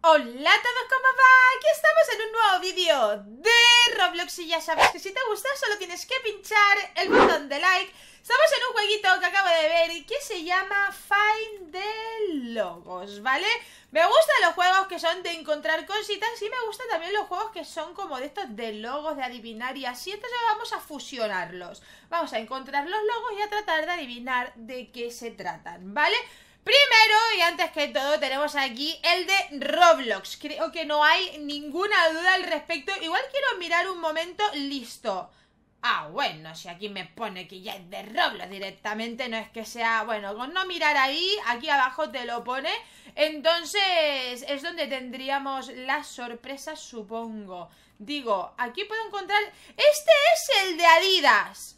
Hola a todos, ¿cómo va? Aquí estamos en un nuevo vídeo de Roblox y ya sabes que si te gusta solo tienes que pinchar el botón de like Estamos en un jueguito que acabo de ver que se llama Find the Logos, ¿vale? Me gustan los juegos que son de encontrar cositas y me gustan también los juegos que son como de estos de logos, de adivinar y así Entonces vamos a fusionarlos Vamos a encontrar los logos y a tratar de adivinar de qué se tratan, ¿vale? vale Primero y antes que todo tenemos aquí el de Roblox. Creo que no hay ninguna duda al respecto. Igual quiero mirar un momento listo. Ah, bueno, si aquí me pone que ya es de Roblox directamente, no es que sea, bueno, con no mirar ahí, aquí abajo te lo pone. Entonces es donde tendríamos las sorpresas, supongo. Digo, aquí puedo encontrar... Este es el de Adidas.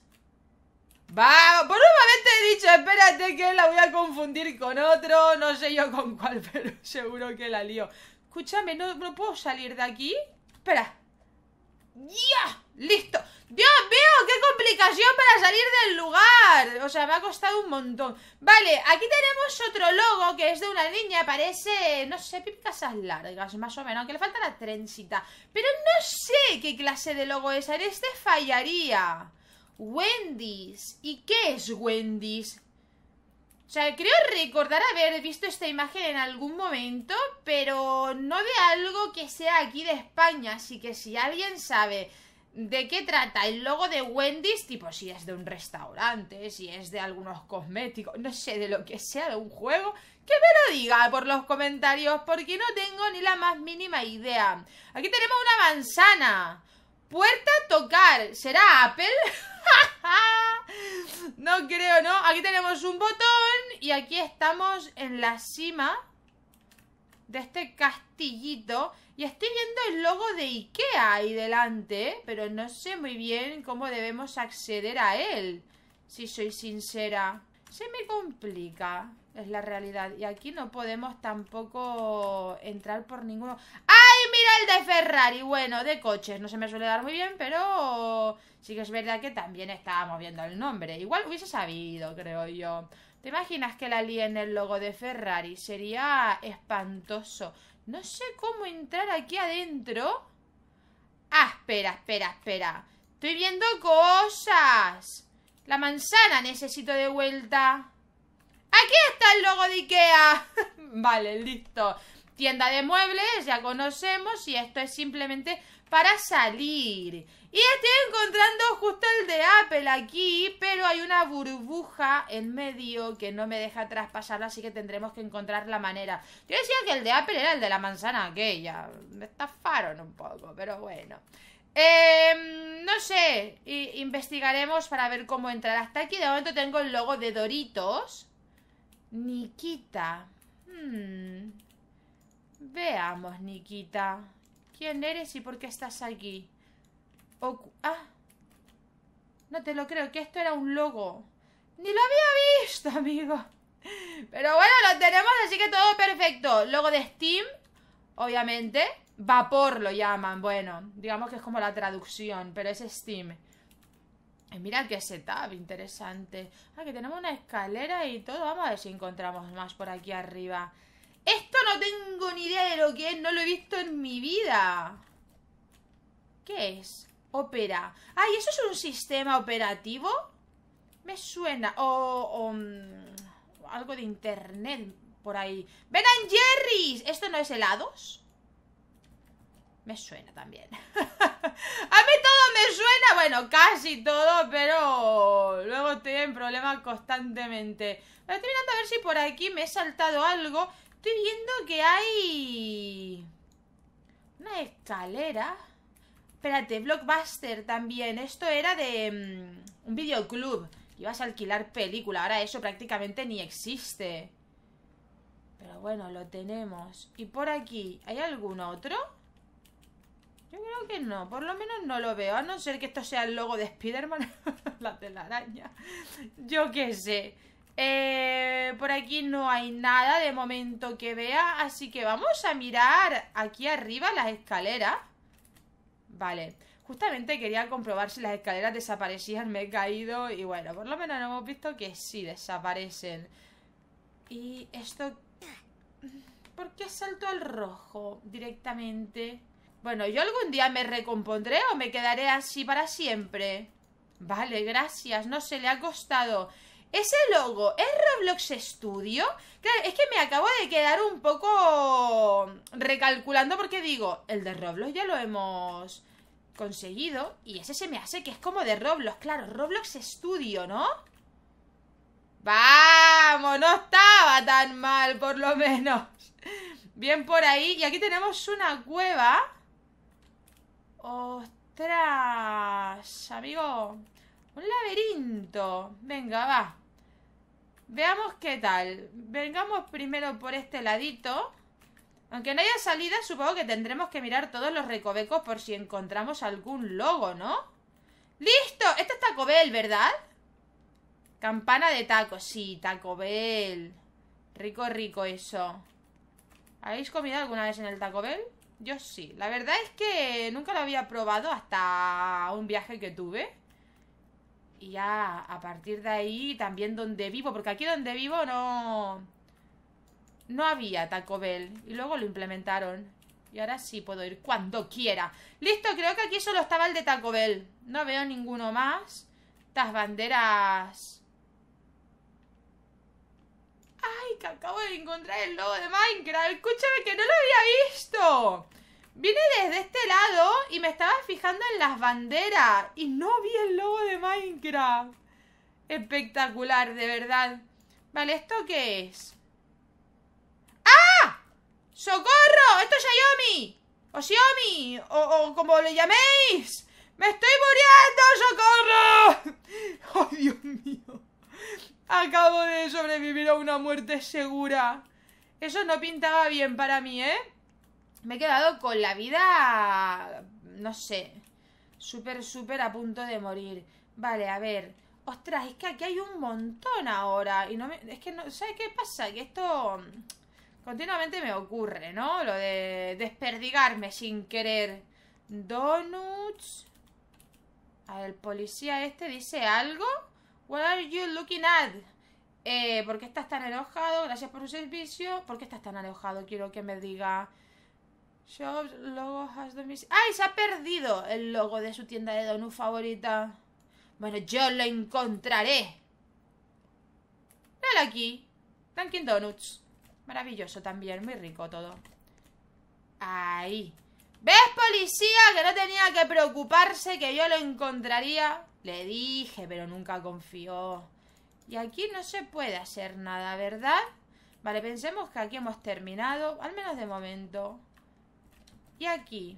Va, por un he dicho, espérate que la voy a confundir con otro, no sé yo con cuál, pero seguro que la lío. Escúchame, ¿no, puedo salir de aquí? Espera. ¡Ya! ¡Listo! ¡Dios veo! ¡Qué complicación para salir del lugar! O sea, me ha costado un montón. Vale, aquí tenemos otro logo que es de una niña, parece, no sé, casas largas, más o menos, aunque le falta la trencita. Pero no sé qué clase de logo es, en este fallaría. Wendy's. ¿Y qué es Wendy's? O sea, creo recordar haber visto esta imagen en algún momento, pero no de algo que sea aquí de España. Así que si alguien sabe de qué trata el logo de Wendy's, tipo si es de un restaurante, si es de algunos cosméticos, no sé, de lo que sea, de un juego, que me lo diga por los comentarios, porque no tengo ni la más mínima idea. Aquí tenemos una manzana. Puerta tocar. ¿Será Apple? no creo, ¿no? Aquí tenemos un botón y aquí estamos en la cima de este castillito. Y estoy viendo el logo de Ikea ahí delante, pero no sé muy bien cómo debemos acceder a él. Si soy sincera. Se me complica, es la realidad. Y aquí no podemos tampoco entrar por ninguno mira el de Ferrari. Bueno, de coches. No se me suele dar muy bien, pero sí que es verdad que también estábamos viendo el nombre. Igual hubiese sabido, creo yo. ¿Te imaginas que la lié en el logo de Ferrari? Sería espantoso. No sé cómo entrar aquí adentro. Ah, espera, espera, espera. Estoy viendo cosas. La manzana necesito de vuelta. ¡Aquí está el logo de Ikea! vale, listo tienda de muebles, ya conocemos, y esto es simplemente para salir. Y estoy encontrando justo el de Apple aquí, pero hay una burbuja en medio que no me deja traspasarla, así que tendremos que encontrar la manera. Yo decía que el de Apple era el de la manzana aquella, me estafaron un poco, pero bueno. Em, no sé, investigaremos para ver cómo entrar hasta aquí. De momento tengo el logo de Doritos. Nikita. Hmm. Veamos, Nikita. ¿Quién eres y por qué estás aquí? ah. No te lo creo, que esto era un logo. Ni lo había visto, amigo. Pero bueno, lo tenemos, así que todo perfecto. Logo de Steam, obviamente. Vapor lo llaman, bueno. Digamos que es como la traducción, pero es Steam. mira qué setup, interesante. Ah, que tenemos una escalera y todo. Vamos a ver si encontramos más por aquí arriba. Esto no tengo ni idea de lo que es, no lo he visto en mi vida. ¿Qué es? Opera. Ay, ¿eso es un sistema operativo? Me suena. O, mm, algo de internet por ahí. ¡Ven Jerry's! ¿Esto no es helados? Me suena también. A mí todo me suena, bueno, casi todo, pero luego estoy en problemas constantemente. Estoy mirando a ver si por aquí me he saltado algo. Estoy viendo que hay una escalera. Espérate, Blockbuster también. Esto era de mm, un videoclub. Ibas a alquilar película. Ahora eso prácticamente ni existe. Pero bueno, lo tenemos. ¿Y por aquí? ¿Hay algún otro? Yo creo que no, por lo menos no lo veo, a no ser que esto sea el logo de Spider-Man, la telaraña. Yo qué sé. Eh, por aquí no hay nada de momento que vea, así que vamos a mirar aquí arriba las escaleras. Vale, justamente quería comprobar si las escaleras desaparecían, me he caído y bueno, por lo menos hemos visto que sí desaparecen. Y esto... ¿Por qué salto al rojo directamente? Bueno, yo algún día me recompondré o me quedaré así para siempre. Vale, gracias, no se le ha costado... ¿Ese logo es Roblox Studio? Claro, es que me acabo de quedar un poco recalculando porque digo, el de Roblox ya lo hemos conseguido y ese se me hace que es como de Roblox, claro, Roblox Studio, ¿no? ¡Vamos! No estaba tan mal, por lo menos. Bien por ahí. Y aquí tenemos una cueva. ¡Ostras! Amigo, un laberinto. Venga, va. Veamos qué tal. Vengamos primero por este ladito. Aunque no haya salida, supongo que tendremos que mirar todos los recovecos por si encontramos algún logo, ¿no? ¡Listo! Esto es Taco Bell, ¿verdad? Campana de taco. Sí, Taco Bell. Rico, rico eso. ¿Habéis comido alguna vez en el Taco Bell? Yo sí. La verdad es que nunca lo había probado hasta un viaje que tuve y ya a partir de ahí también donde vivo, porque aquí donde vivo no no había Taco Bell y luego lo implementaron. Y ahora sí puedo ir cuando quiera. Listo, creo que aquí solo estaba el de Taco Bell. No veo ninguno más. Estas banderas... ¡Ay, que acabo de encontrar el logo de Minecraft! ¡Escúchame que no lo había visto! Vine desde este lado y me estaba fijando en las banderas y no vi el logo de Minecraft. Espectacular, de verdad. Vale, ¿esto qué es? ¡Ah! ¡Socorro! ¡Esto es Xiaomi! ¡O Xiaomi! O, o como le llaméis. ¡Me estoy muriendo! ¡Socorro! ¡Oh, Dios mío! Acabo de sobrevivir a una muerte segura. Eso no pintaba bien para mí, ¿eh? Me he quedado con la vida, no sé, súper, súper a punto de morir. Vale, a ver. Ostras, es que aquí hay un montón ahora. Y no me... Es que no... ¿Sabes qué pasa? Que esto continuamente me ocurre, ¿no? Lo de desperdigarme sin querer. Donuts. A ver, el policía este dice algo. What are you looking at? Eh, ¿Por qué estás tan enojado? Gracias por su servicio. ¿Por qué estás tan enojado? Quiero que me diga logo, ¡Ay! Se ha perdido el logo de su tienda de donuts favorita. Bueno, yo lo encontraré. Dale aquí. Dunkin' Donuts. Maravilloso también, muy rico todo. Ahí. ¿Ves, policía? Que no tenía que preocuparse, que yo lo encontraría. Le dije, pero nunca confió. Y aquí no se puede hacer nada, ¿verdad? Vale, pensemos que aquí hemos terminado, al menos de momento. Y aquí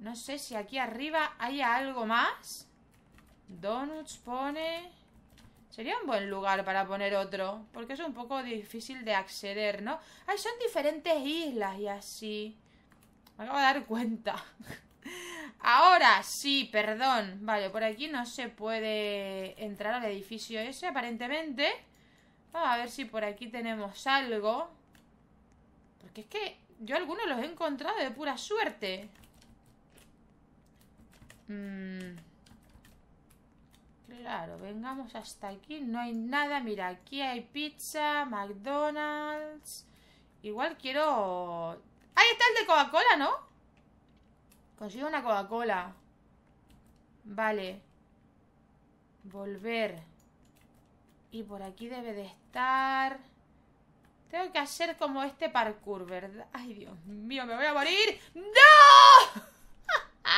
No sé si aquí arriba hay algo más Donuts pone... Sería un buen lugar para poner otro Porque es un poco difícil de acceder, ¿no? Ay, son diferentes islas y así Me acabo de dar cuenta Ahora sí, perdón Vale, por aquí no se puede entrar al edificio ese aparentemente Vamos a ver si por aquí tenemos algo Porque es que yo algunos los he encontrado de pura suerte. Mm. Claro, vengamos hasta aquí. No hay nada. Mira, aquí hay pizza, McDonald's. Igual quiero... Ahí está el de Coca-Cola, ¿no? Consigo una Coca-Cola. Vale. Volver. Y por aquí debe de estar... Tengo que hacer como este parkour, ¿verdad? Ay, Dios mío, me voy a morir. ¡No!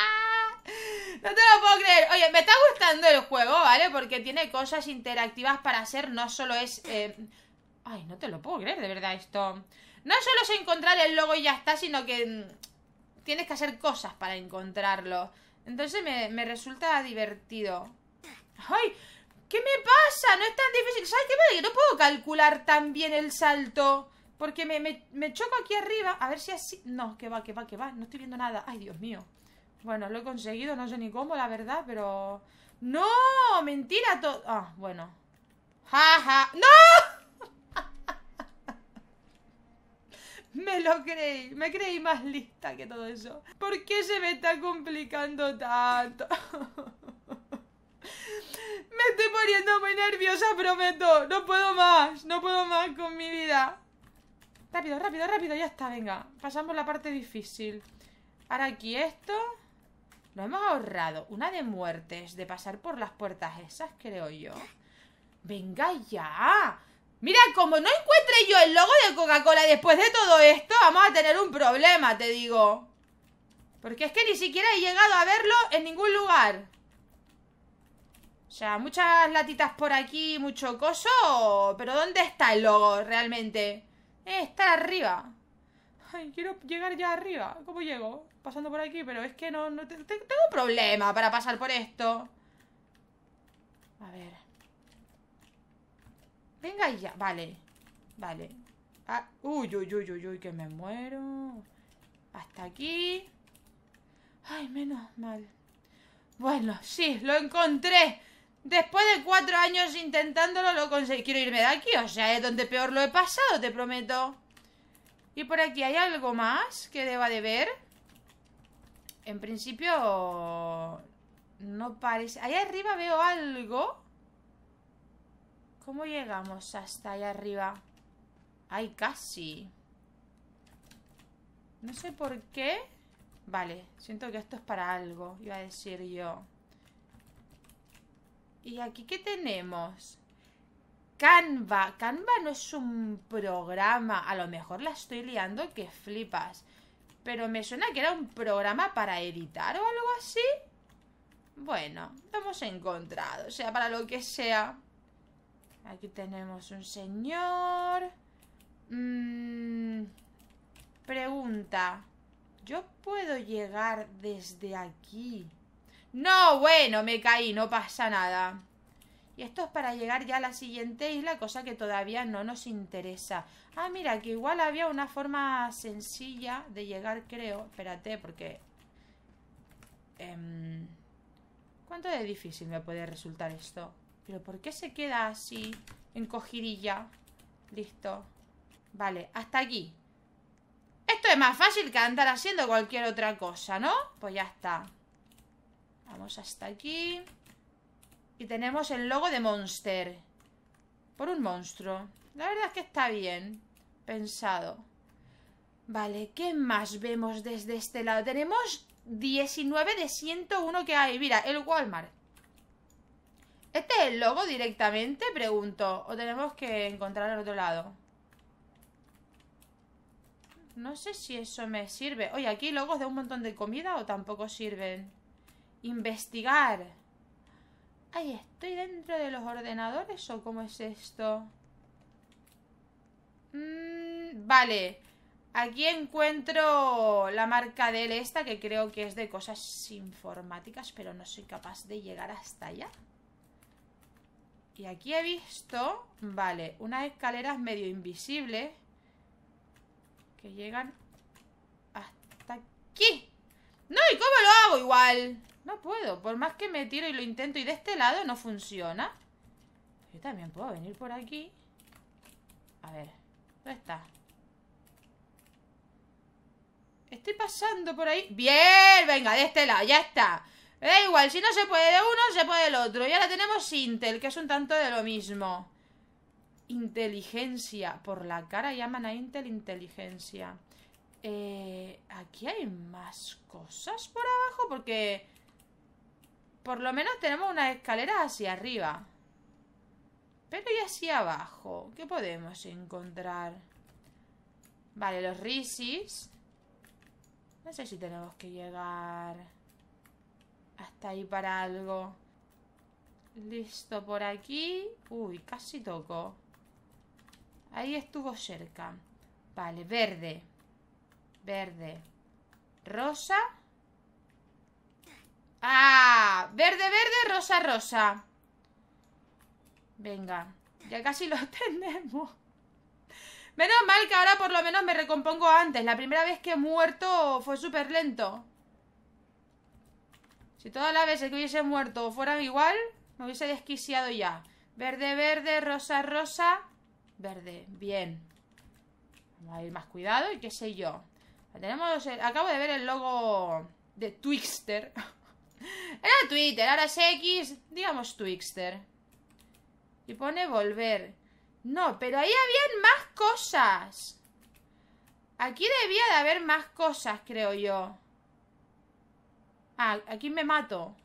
No te lo puedo creer. Oye, me está gustando el juego, ¿vale? Porque tiene cosas interactivas para hacer. No solo es... Eh, ay, no te lo puedo creer, de verdad, esto... No solo es encontrar el logo y ya está, sino que mm, tienes que hacer cosas para encontrarlo. Entonces me, me resulta divertido. ¡Ay! ¿Qué me pasa? No es tan difícil. ¿Sabes qué pasa? Que no puedo calcular tan bien el salto. Porque me, choco aquí arriba. A ver si así... No, que va, que va, que va. No estoy viendo nada. Ay, Dios mío. Bueno, lo he conseguido. No sé ni cómo, la verdad, pero... ¡No! ¡Mentira! todo Ah, bueno. ¡Ja, ja! no me lo creí. Me creí más lista que todo eso. ¿Por qué se me está complicando tanto? Me estoy poniendo muy nerviosa, prometo. No puedo más, no puedo más con mi vida. Rápido, rápido, rápido, ya está, venga. Pasamos la parte difícil. Ahora aquí esto. Lo hemos ahorrado. Una de muertes, de pasar por las puertas esas, creo yo. Venga ya. Mira, como no encuentre yo el logo de Coca-Cola después de todo esto, vamos a tener un problema, te digo. Porque es que ni siquiera he llegado a verlo en ningún lugar. O sea, muchas latitas por aquí, mucho coso. Pero ¿dónde está el logo realmente? Eh, está arriba. Ay, quiero llegar ya arriba. ¿Cómo llego? Pasando por aquí, pero es que no, tengo problema para pasar por esto. A ver. Venga ya, vale. Vale. Ah, uy, uy, uy, uy, uy, que me muero. Hasta aquí. Ay, menos mal. Bueno, sí, lo encontré. Después de cuatro años intentándolo, lo conseguí. Quiero irme de aquí, o sea, es donde peor lo he pasado, te prometo. ¿Y por aquí hay algo más que deba de ver? En principio... No parece... Allá arriba veo algo. ¿Cómo llegamos hasta allá arriba? Ay, casi. No sé por qué. Vale, siento que esto es para algo, iba a decir yo. ¿Y aquí qué tenemos? Canva. Canva no es un programa. A lo mejor la estoy liando que flipas. Pero me suena que era un programa para editar o algo así. Bueno, lo hemos encontrado. O sea, para lo que sea. Aquí tenemos un señor. Mm, pregunta. ¿Yo puedo llegar desde aquí? No, bueno, me caí, no pasa nada. Y esto es para llegar ya a la siguiente isla, cosa que todavía no nos interesa. Ah, mira, que igual había una forma sencilla de llegar, creo. Espérate, porque... Em, ¿Cuánto de difícil me puede resultar esto? ¿Pero por qué se queda así, encogidilla? Listo. Vale, hasta aquí. Esto es más fácil que andar haciendo cualquier otra cosa, ¿no? Pues ya está. Vamos hasta aquí. Y tenemos el logo de Monster. Por un monstruo. La verdad es que está bien pensado. Vale, ¿qué más vemos desde este lado? Tenemos 19 de 101 que hay. Mira, el Walmart. ¿Este es el logo directamente? Pregunto. ¿O tenemos que encontrar al otro lado? No sé si eso me sirve. Oye, aquí logos de un montón de comida o tampoco sirven. Investigar. Ay, ¿estoy dentro de los ordenadores o cómo es esto? Mm, vale. Aquí encuentro la marca de esta que creo que es de cosas informáticas, pero no soy capaz de llegar hasta allá. Y aquí he visto, vale, unas escaleras medio invisibles que llegan hasta aquí. ¡No! ¿Y cómo lo hago igual? No puedo, por más que me tiro y lo intento y de este lado no funciona. Yo también puedo venir por aquí. A ver, ¿dónde está? Estoy pasando por ahí. Bien, venga, de este lado, ya está. da igual, si no se puede de uno, se puede del otro. Y ahora tenemos Intel, que es un tanto de lo mismo. Inteligencia. Por la cara llaman a Intel inteligencia. Eh, aquí hay más cosas por abajo, porque... Por lo menos tenemos una escalera hacia arriba. Pero y hacia abajo. ¿Qué podemos encontrar? Vale, los risis. No sé si tenemos que llegar hasta ahí para algo. Listo, por aquí. Uy, casi toco. Ahí estuvo cerca. Vale, verde. Verde. Rosa. Ah, verde, verde, rosa, rosa Venga, ya casi lo tenemos. Menos mal que ahora por lo menos me recompongo antes La primera vez que he muerto fue súper lento Si todas las veces que hubiese muerto fueran igual Me hubiese desquiciado ya Verde, verde, rosa, rosa Verde, bien Vamos a ir más cuidado y qué sé yo Tenemos, acabo de ver el logo de Twixter Era Twitter, ahora es X, digamos Twixter. Y pone volver. No, pero ahí habían más cosas. Aquí debía de haber más cosas, creo yo. Ah, aquí me mato.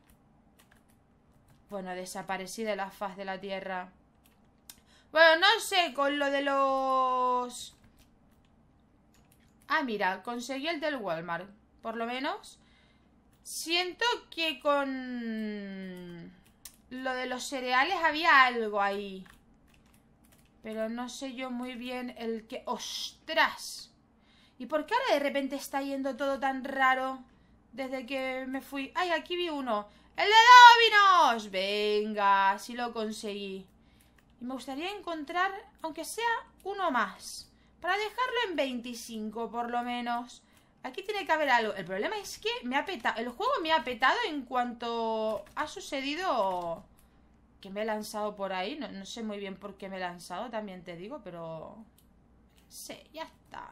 Bueno, desaparecí de la faz de la tierra. Bueno, no sé, con lo de los... Ah, mira, conseguí el del Walmart, por lo menos. Siento que con lo de los cereales había algo ahí. Pero no sé yo muy bien el que... ¡Ostras! ¿Y por qué ahora de repente está yendo todo tan raro desde que me fui? ¡Ay, aquí vi uno! ¡El de Dominos! Venga, si lo conseguí. Y me gustaría encontrar, aunque sea uno más. Para dejarlo en 25 por lo menos. Aquí tiene que haber algo. El problema es que me ha petado. El juego me ha petado en cuanto ha sucedido que me he lanzado por ahí. No, sé muy bien por qué me he lanzado, también te digo, pero... Sí, ya está.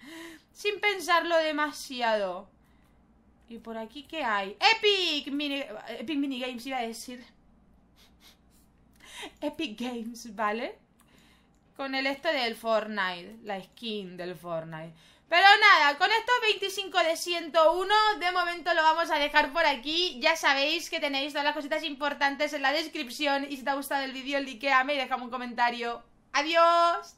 Sin pensarlo demasiado. ¿Y por aquí qué hay? ¡Epic! Mini... Epic Minigames iba a decir. Epic Games, ¿vale? Con el esto del Fortnite. La skin del Fortnite. Pero nada, con estos 25 de 101 de momento lo vamos a dejar por aquí. Ya sabéis que tenéis todas las cositas importantes en la descripción y si te ha gustado el vídeo, likeame y déjame un comentario. ¡Adiós!